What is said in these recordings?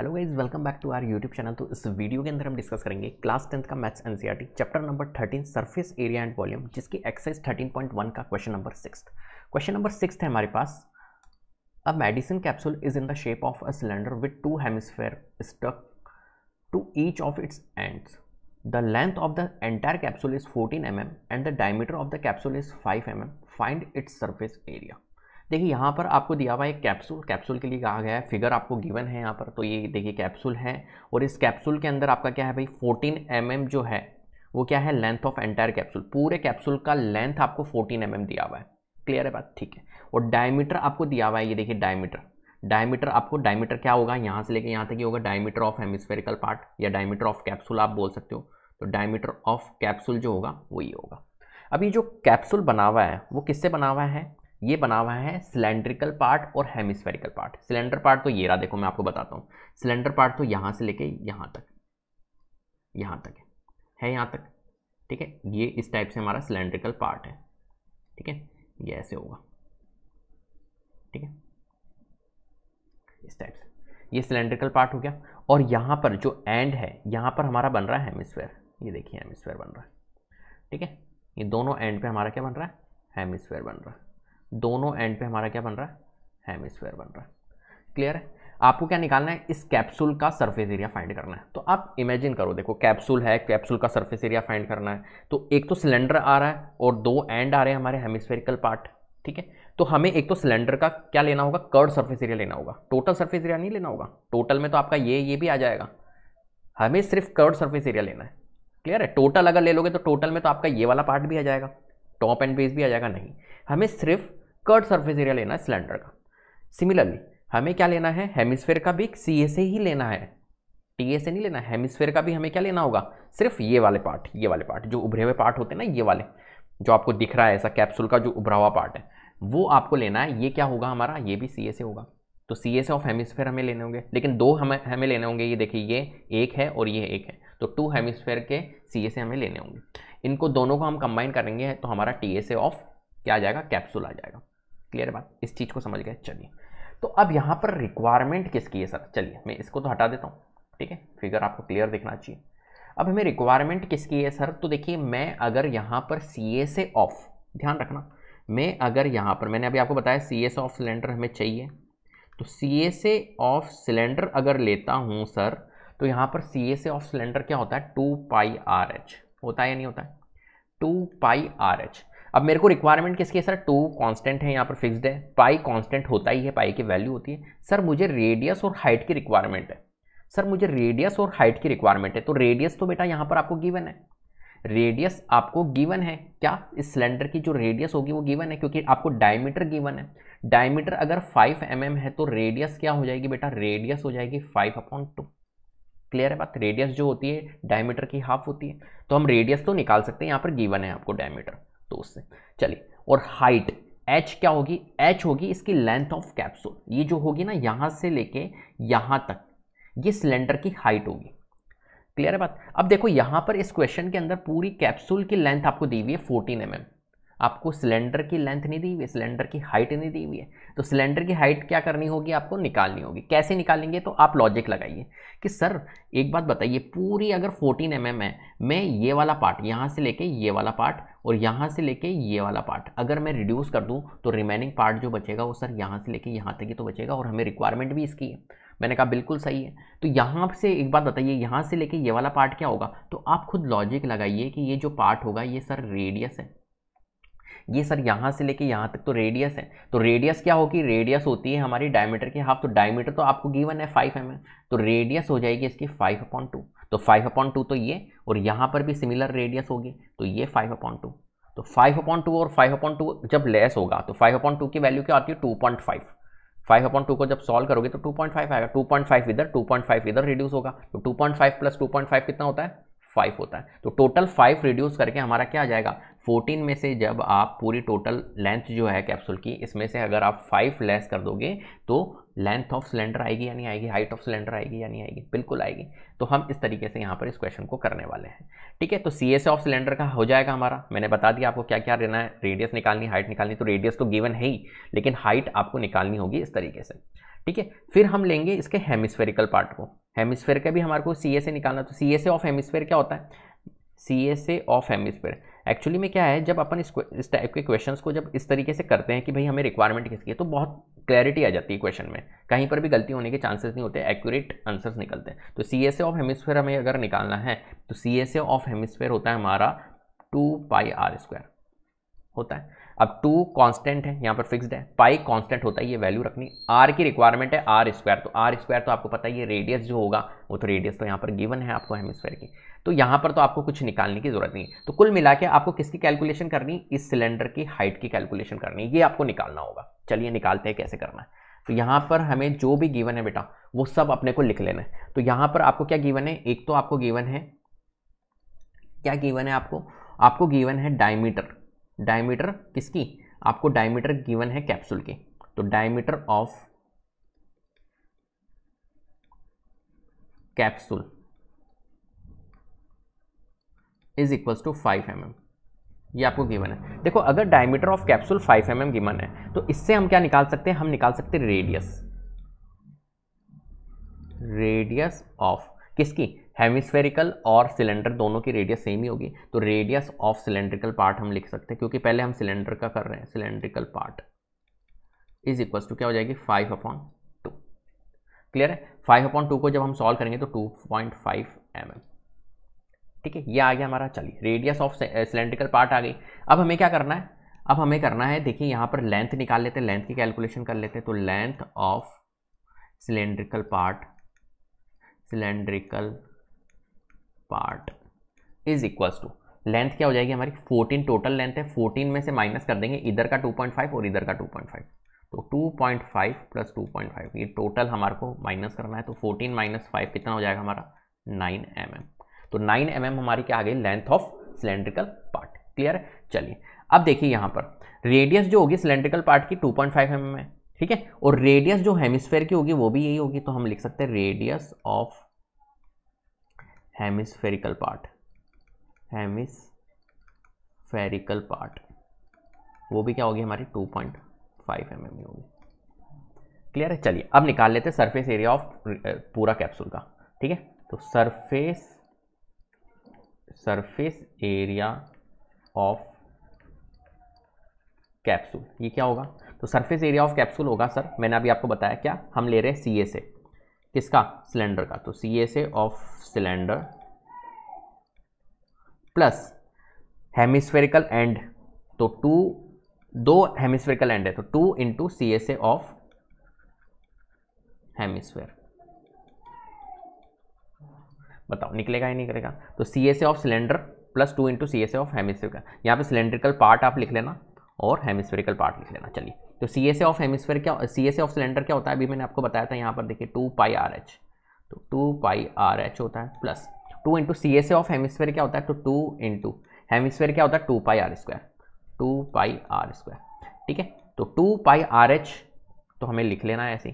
Hello guys welcome back to our YouTube channel तो इस वीडियो के अंदर हम डिस्कस करेंगे क्लास टेंथ का maths NCERT chapter number thirteen surface area and volume जिसकी एक्सरसाइज थर्टीन पॉइंट वन का question number six question number six है हमारे पास a medicine capsule is in the shape of a cylinder with two hemisphere stuck to each of its ends the length of the entire capsule is fourteen M m and the diameter of the capsule is five m m find its surface area देखिए यहाँ पर आपको दिया हुआ है एक capsule capsule के लिए कहा गया है फिगर आपको गिवन है यहाँ पर तो ये देखिए कैप्सूल है और इस कैप्सूल के अंदर आपका क्या है भाई फोर्टीन एम mm जो है वो क्या है लेंथ ऑफ एंटायर कैप्सूल पूरे कैप्सूल का लेंथ आपको फोर्टीन एम mm दिया हुआ है क्लियर है बात ठीक है और डायमीटर आपको दिया हुआ है ये देखिए डायमीटर डायमीटर आपको डायमीटर क्या होगा यहाँ से लेके यहाँ तक ही होगा डायमीटर ऑफ हेमिस्फेरिकल पार्ट या डायमीटर ऑफ कैप्सूल आप बोल सकते हो तो डायमीटर ऑफ कैप्सूल जो होगा वो ये होगा अब ये जो कैप्सूल बना हुआ है वो किससे बना हुआ है ये बना हुआ है सिलेंड्रिकल पार्ट और हेमिस्फेरिकल पार्ट सिलेंडर पार्ट तो ये रहा देखो मैं आपको बताता हूँ सिलेंडर पार्ट तो यहाँ से लेके यहाँ तक यहाँ तक है, है यहाँ तक ठीक है ये इस टाइप से हमारा सिलेंड्रिकल पार्ट है ठीक है ये ऐसे होगा ठीक है इस टाइप से ये सिलेंड्रिकल पार्ट हो गया और यहाँ पर जो एंड है यहाँ पर हमारा बन रहा है हेमिस्फेयर ये देखिए हेमिस्फेयर बन रहा है ठीक है ये दोनों एंड पे हमारा क्या बन रहा है हेमिस्फेयर बन रहा है दोनों एंड पे हमारा क्या बन रहा है हेमिस्फेयर बन रहा है क्लियर है आपको क्या निकालना है इस कैप्सूल का सरफेस एरिया फाइंड करना है तो आप इमेजिन करो देखो कैप्सूल है कैप्सूल का सरफेस एरिया फाइंड करना है तो एक तो सिलेंडर आ रहा है और दो एंड आ रहे हैं हमारे हेमिस्फेरिकल पार्ट ठीक है तो हमें एक तो सिलेंडर का क्या लेना होगा कर्ड सर्फेस एरिया लेना होगा टोटल सर्फेस एरिया नहीं लेना होगा टोटल में तो आपका ये ये भी आ जाएगा हमें सिर्फ कर्ड सर्फेस एरिया लेना है क्लियर है टोटल अगर ले लोगे तो टोटल में तो आपका ये वाला पार्ट भी आ जाएगा टॉप एंड बेस भी आ जाएगा नहीं हमें सिर्फ कट सरफेस एरिया लेना है सिलेंडर का सिमिलरली हमें क्या लेना है हेमिस्फेयर का भी सी ए से ही लेना है टी ए से नहीं लेना हेमिस्फेयर का भी हमें क्या लेना होगा सिर्फ ये वाले पार्ट ये वाले पार्ट जो उभरे हुए पार्ट होते हैं ना ये वाले जो आपको दिख रहा है ऐसा कैप्सूल का जो उभरा हुआ पार्ट है वो आपको लेना है ये क्या होगा हमारा ये भी सी ए से होगा तो सी एस ऑफ हेमिस्फेयर हमें लेने होंगे लेकिन दो हमें हमें लेने होंगे ये देखिए ये एक है और ये एक है तो टू हेमिस्फेयर के सी ए से हमें लेने होंगे इनको दोनों को हम कंबाइन करेंगे तो हमारा टी एस ऑफ क्या आ जाएगा कैप्सूल आ जाएगा क्लियर बात इस चीज़ को समझ गए चलिए तो अब यहाँ पर रिक्वायरमेंट किसकी है सर चलिए मैं इसको तो हटा देता हूँ ठीक है फिगर आपको क्लियर दिखना चाहिए अब हमें रिक्वायरमेंट किसकी है सर तो देखिए मैं अगर यहाँ पर सी ए से ऑफ ध्यान रखना मैं अगर यहाँ पर मैंने अभी आपको बताया सी ए से ऑफ सिलेंडर हमें चाहिए तो सी ए से ऑफ सिलेंडर अगर लेता हूँ सर तो यहाँ पर सी ए से ऑफ सिलेंडर क्या होता है टू पाई आर एच होता है या नहीं होता है टू पाई आर एच अब मेरे को रिक्वायरमेंट किसकी है सर टू कांस्टेंट है यहाँ पर फिक्स्ड है पाई कांस्टेंट होता ही है पाई की वैल्यू होती है सर मुझे रेडियस और हाइट की रिक्वायरमेंट है सर मुझे रेडियस और हाइट की रिक्वायरमेंट है तो रेडियस तो बेटा यहाँ पर आपको गिवन है रेडियस आपको गिवन है क्या इस सिलेंडर की जो रेडियस होगी वो गिवन है क्योंकि आपको डायमीटर गिवन है डायमीटर अगर 5 एम mm है तो रेडियस क्या हो जाएगी बेटा रेडियस हो जाएगी 5 अपॉन टू क्लियर है बात रेडियस जो होती है डायमीटर की हाफ होती है तो हम रेडियस तो निकाल सकते हैं यहाँ पर गिवन है आपको डायमीटर तो उससे चलिए और हाइट एच क्या होगी एच होगी इसकी लेंथ ऑफ कैप्सूल ये जो होगी ना यहाँ से लेके यहाँ तक ये सिलेंडर की हाइट होगी क्लियर है बात अब देखो यहाँ पर इस क्वेश्चन के अंदर पूरी कैप्सूल की लेंथ आपको दी हुई है फोर्टीन एम mm। आपको सिलेंडर की लेंथ नहीं दी हुई है सिलेंडर की हाइट नहीं दी हुई है तो सिलेंडर की हाइट क्या करनी होगी आपको निकालनी होगी कैसे निकालेंगे तो आप लॉजिक लगाइए कि सर एक बात बताइए पूरी अगर 14 एम mm है मैं ये वाला पार्ट यहाँ से लेके ये वाला पार्ट और यहाँ से लेके ये वाला पार्ट अगर मैं रिड्यूस कर दूँ तो रिमेनिंग पार्ट जो बचेगा वो सर यहाँ से लेके यहाँ तक ही तो बचेगा और हमें रिक्वायरमेंट भी इसकी है मैंने कहा बिल्कुल सही है तो यहाँ से एक बात बताइए यहाँ से लेके ये वाला पार्ट क्या होगा तो आप खुद लॉजिक लगाइए कि ये जो पार्ट होगा ये सर रेडियस है ये सर यहाँ से लेके यहाँ तक तो रेडियस है तो रेडियस क्या होगी रेडियस होती है हमारी डायमीटर की हाफ तो डायमीटर तो आपको गिवन है फाइव एम mm। तो रेडियस हो जाएगी इसकी फाइव अपॉइंट टू तो फाइव अपॉइंट टू तो ये और यहाँ पर भी सिमिलर रेडियस होगी तो ये फाइव अपॉइंट टू तो फाइव अपॉइंट टू और फाइव अपॉइंट टू जब लेस होगा तो फाइव अपॉइंट टू की वैल्यू क्या आती है two point five five upon two को जब सॉल्व करोगे तो टू पॉइंट फाइव आएगा टू पॉइंट फाइव इधर टू पॉइंट फाइव इधर रिड्यूस होगा तो two point five plus two point five कितना होता है फाइव होता है तो टोटल फाइव रिड्यूस करके हमारा क्या आ जाएगा फोर्टीन में से जब आप पूरी टोटल लेंथ जो है कैप्सूल की इसमें से अगर आप फाइव लेस कर दोगे तो लेंथ ऑफ सिलेंडर आएगी या नहीं आएगी हाइट ऑफ सिलेंडर आएगी या नहीं आएगी बिल्कुल आएगी तो हम इस तरीके से यहाँ पर इस क्वेश्चन को करने वाले हैं ठीक है तो सी एस ऑफ सिलेंडर का हो जाएगा हमारा मैंने बता दिया आपको क्या क्या लेना है रेडियस निकालनी हाइट निकालनी तो रेडियस तो गिवन है ही लेकिन हाइट आपको निकालनी होगी इस तरीके से ठीक है फिर हम लेंगे इसके हेमिस्फेरिकल पार्ट को हेमिस्फेयर का भी हमारे को सी ए निकालना तो सी ऑफ हेमिस्फेयर क्या होता है सी ऑफ हेमिस्फेयर एक्चुअली में क्या है जब अपन इस, टाइप के क्वेश्चन को जब इस तरीके से करते हैं कि भाई हमें रिक्वायरमेंट किसकी है तो बहुत क्लैरिटी आ जाती है क्वेश्चन में कहीं पर भी गलती होने के चांसेस नहीं होते एक्यूरेट आंसर्स निकलते हैं तो सी एस ऑफ हेमिस्फेयर हमें अगर निकालना है तो सी एस ऑफ हेमिस्फेयर होता है हमारा टू पाई आर स्क्वायर होता है अब टू कांस्टेंट है यहाँ पर फिक्स्ड है पाई कांस्टेंट होता है ये वैल्यू रखनी आर की रिक्वायरमेंट है आर स्क्वायर तो आर स्क्वायर तो आपको पता है ये रेडियस जो होगा वो तो रेडियस तो यहाँ पर गिवन है आपको हेमिस्फेयर की तो यहाँ पर तो आपको कुछ निकालने की जरूरत नहीं है तो कुल मिला के आपको किसकी कैलकुलेशन करनी इस सिलेंडर की हाइट की कैलकुलेशन करनी ये आपको निकालना होगा चलिए निकालते हैं कैसे करना है तो यहाँ पर हमें जो भी गिवन है बेटा वो सब अपने को लिख लेना है तो यहाँ पर आपको क्या गिवन है एक तो आपको गिवन है क्या गिवन है आपको आपको गिवन है डायमीटर डायमीटर किसकी आपको डायमीटर गिवन है कैप्सूल की तो diameter of capsule is equals to five m ये आपको गिवन है देखो अगर diameter of capsule five m given है तो इससे हम क्या निकाल सकते हैं हम निकाल सकते हैं रेडियस रेडियस ऑफ किसकी हेमिस्फेरिकल और सिलेंडर दोनों की रेडियस सेम ही होगी तो रेडियस ऑफ सिलेंड्रिकल पार्ट हम लिख सकते हैं क्योंकि पहले हम सिलेंडर का कर रहे हैं cylindrical part is equal to क्या हो जाएगी फाइव अपॉन टू क्लियर है फाइव अपॉन टू को जब हम सॉल्व करेंगे तो two point five m m ठीक है ये आ गया हमारा चलिए रेडियस ऑफ सिलेंड्रिकल पार्ट आ गई अब हमें क्या करना है अब हमें करना है देखिए यहाँ पर लेंथ निकाल लेते हैं लेंथ की कैलकुलेशन कर लेते हैं तो length of cylindrical part cylindrical part is equals to length क्या हो जाएगी हमारी 14 टोटल लेंथ है 14 में से माइनस कर देंगे इधर का 2.5 और इधर का 2.5 तो 2.5 प्लस टू ये टोटल हमारे को माइनस करना है तो 14 माइनस फाइव कितना हो जाएगा हमारा 9 एम mm. तो 9 एम mm हमारी क्या आ गई length of cylindrical part clear है चलिए अब देखिए यहाँ पर रेडियस जो होगी सिलेंड्रिकल पार्ट की टू पॉइंट mm है ठीक है और रेडियस जो हेमिस्फेयर की होगी वो भी यही होगी तो हम लिख सकते हैं radius of hemispherical part hemispherical part वो भी क्या होगी हमारी 2.5 पॉइंट फाइव एम एम होगी क्लियर है चलिए अब निकाल लेते हैं सरफेस एरिया ऑफ पूरा कैप्सूल का ठीक है तो surface surface area of capsule ये क्या होगा तो सरफेस एरिया ऑफ कैप्सूल होगा सर मैंने अभी आपको बताया क्या हम ले रहे हैं सी से किसका सिलेंडर का तो C S A of cylinder plus hemispherical end तो टू दो हेमिस्फेरिकल एंड है तो two into C S A of hemisphere बताओ निकलेगा या नहीं निकलेगा तो C S A of cylinder plus two into C S A of का यहाँ पे सिलेंड्रिकल पार्ट आप लिख लेना और हेमिस्फेरिकल पार्ट लिख लेना चलिए तो सी एस एफ ऑफ क्या C S A of cylinder क्या होता है अभी मैंने आपको बताया था यहाँ पर देखिए टू पाई आर एच तो टू पाई आर एच होता है plus two into C S F of क्या होता है तो टू इंटू हेमिसफेयर क्या होता है two pi r square two pi r square ठीक है तो टू पाई आर एच तो हमें लिख लेना है ऐसे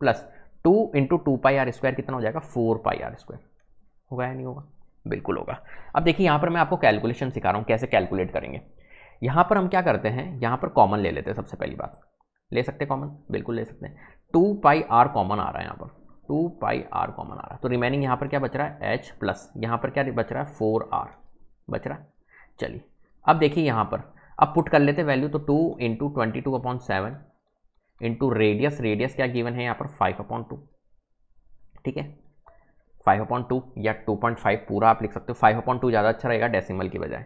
plus two into two pi r square कितना हो जाएगा फोर पाई आर स्क्वायर होगा या नहीं होगा बिल्कुल होगा अब देखिए यहाँ पर मैं आपको कैलकुलेशन सिखा रहा हूँ कैसे कैलकुलेट करेंगे यहाँ पर हम क्या करते हैं यहाँ पर कॉमन ले लेते हैं सबसे पहली बात ले सकते हैं कॉमन बिल्कुल ले सकते हैं टू पाई आर कॉमन आ रहा है यहाँ पर टू पाई आर कॉमन आ रहा है तो रिमेनिंग यहाँ पर क्या बच रहा है एच प्लस यहाँ पर क्या बच रहा है फोर आर बच रहा है चलिए अब देखिए यहाँ पर अब पुट कर लेते वैल्यू तो two into twenty two upon seven into radius radius क्या गिवन है यहाँ पर फाइव अपॉइंट टू ठीक है फाइव अपॉन टू या टू पॉइंट फाइव पूरा आप लिख सकते हो फाइव अपॉन टू ज़्यादा अच्छा रहेगा डेसिमल की बजाय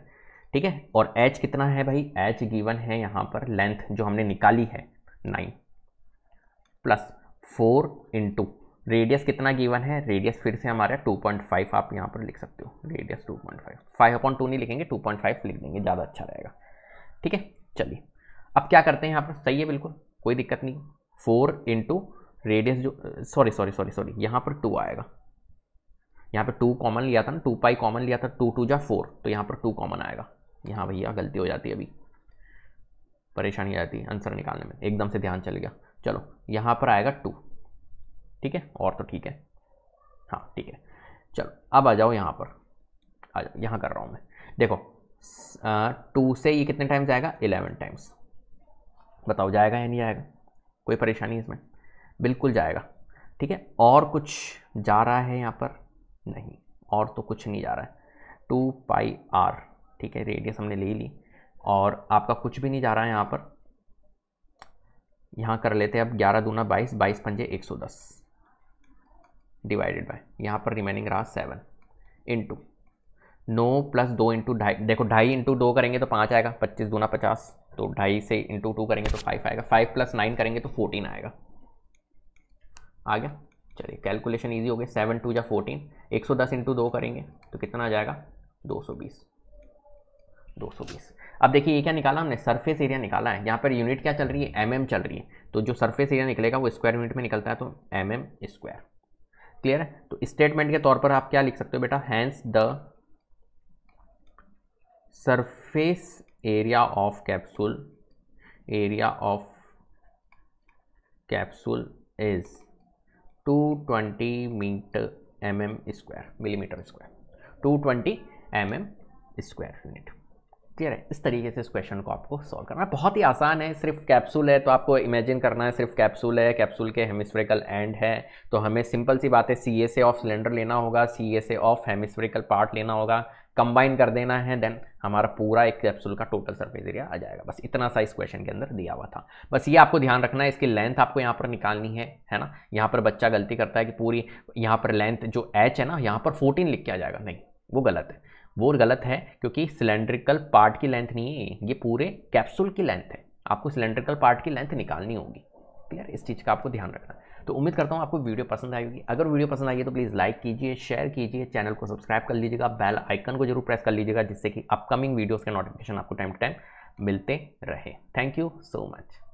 ठीक है और एच कितना है भाई एच गिवन है यहाँ पर लेंथ जो हमने निकाली है nine plus four into radius कितना गिवन है रेडियस फिर से हमारे टू पॉइंट फाइव आप यहाँ पर लिख सकते हो radius two point five five upon two नहीं लिखेंगे टू पॉइंट फाइव लिख देंगे ज़्यादा अच्छा रहेगा ठीक है चलिए अब क्या करते हैं यहाँ पर सही है बिल्कुल कोई दिक्कत नहीं फोर इंटू रेडियस जो सॉरी सॉरी सॉरी सॉरी यहाँ पर टू आएगा यहाँ पर टू कॉमन लिया था ना टू पाई कॉमन लिया था टू टू जा फोर तो यहाँ पर टू कॉमन आएगा हाँ यहाँ भैया गलती हो जाती है अभी परेशानी आ जाती है आंसर निकालने में एकदम से ध्यान चल गया चलो यहाँ पर आएगा टू ठीक है और तो ठीक है हाँ ठीक है चलो अब आ जाओ यहाँ पर आ जाओ यहाँ कर रहा हूँ मैं देखो टू से ये कितने टाइम्स जाएगा इलेवन टाइम्स बताओ जाएगा या नहीं आएगा कोई परेशानी इसमें बिल्कुल जाएगा ठीक है और कुछ जा रहा है यहाँ पर नहीं और तो कुछ नहीं जा रहा है टू पाई आर ठीक है रेडियस हमने ले ली और आपका कुछ भी नहीं जा रहा है यहाँ पर यहाँ कर लेते हैं अब ग्यारह दूना बाईस बाईस पंजे एक सौ दस डिवाइडेड बाय यहाँ पर रिमेनिंग रहा सेवन इंटू नौ प्लस दो इंटू ढाई देखो ढाई इंटू दो करेंगे तो पाँच आएगा पच्चीस दूना पचास तो ढाई से इंटू टू करेंगे तो फाइव आएगा फाइव प्लस नाइन करेंगे तो फोर्टीन आएगा आ गया चलिए कैलकुलेशन ईजी हो गई सेवन टू या फोर्टीन एक सौ दस इंटू दो करेंगे तो कितना आ जाएगा दो सौ बीस 220 अब देखिए ये क्या निकाला हमने सरफेस एरिया निकाला है यहाँ पर यूनिट क्या चल रही है एम mm चल रही है तो जो सरफेस एरिया निकलेगा वो स्क्वायर यूनिट में निकलता है तो एम एम स्क्वायर क्लियर है तो स्टेटमेंट के तौर पर आप क्या लिख सकते हो बेटा hence the surface area of capsule area of capsule is 220 metre m m square millimetre square 220 m m square unit clear है इस तरीके से इस क्वेश्चन को आपको सॉल्व करना है बहुत ही आसान है सिर्फ कैप्सूल है तो आपको इमेजिन करना है सिर्फ कैप्सूल है कैप्सूल के हेमिस्फेरिकल एंड है तो हमें सिंपल सी बात है सी ए से ऑफ सिलेंडर लेना होगा सी ए से ऑफ हेमिस्फेरिकल पार्ट लेना होगा कंबाइन कर देना है देन हमारा पूरा एक कैप्सूल का टोटल सरफेस एरिया आ जाएगा बस इतना सा इस क्वेश्चन के अंदर दिया हुआ था बस ये आपको ध्यान रखना है इसकी लेंथ आपको यहाँ पर निकालनी है है ना यहाँ पर बच्चा गलती करता है कि पूरी यहाँ पर लेंथ जो एच है ना यहाँ पर फोर्टीन लिख के आ जाएगा नहीं वो गलत है वो गलत है क्योंकि सिलेंड्रिकल पार्ट की लेंथ नहीं है ये पूरे कैप्सूल की लेंथ है आपको सिलेंड्रिकल पार्ट की लेंथ निकालनी होगी क्लियर इस चीज़ का आपको ध्यान रखना तो उम्मीद करता हूँ आपको वीडियो पसंद आई होगी अगर वीडियो पसंद आई है तो प्लीज़ लाइक कीजिए शेयर कीजिए चैनल को सब्सक्राइब कर लीजिएगा बेल आइकन को जरूर प्रेस कर लीजिएगा जिससे कि अपकमिंग वीडियोज़ के नोटिफिकेशन आपको टाइम टू टाइम मिलते रहे थैंक यू सो मच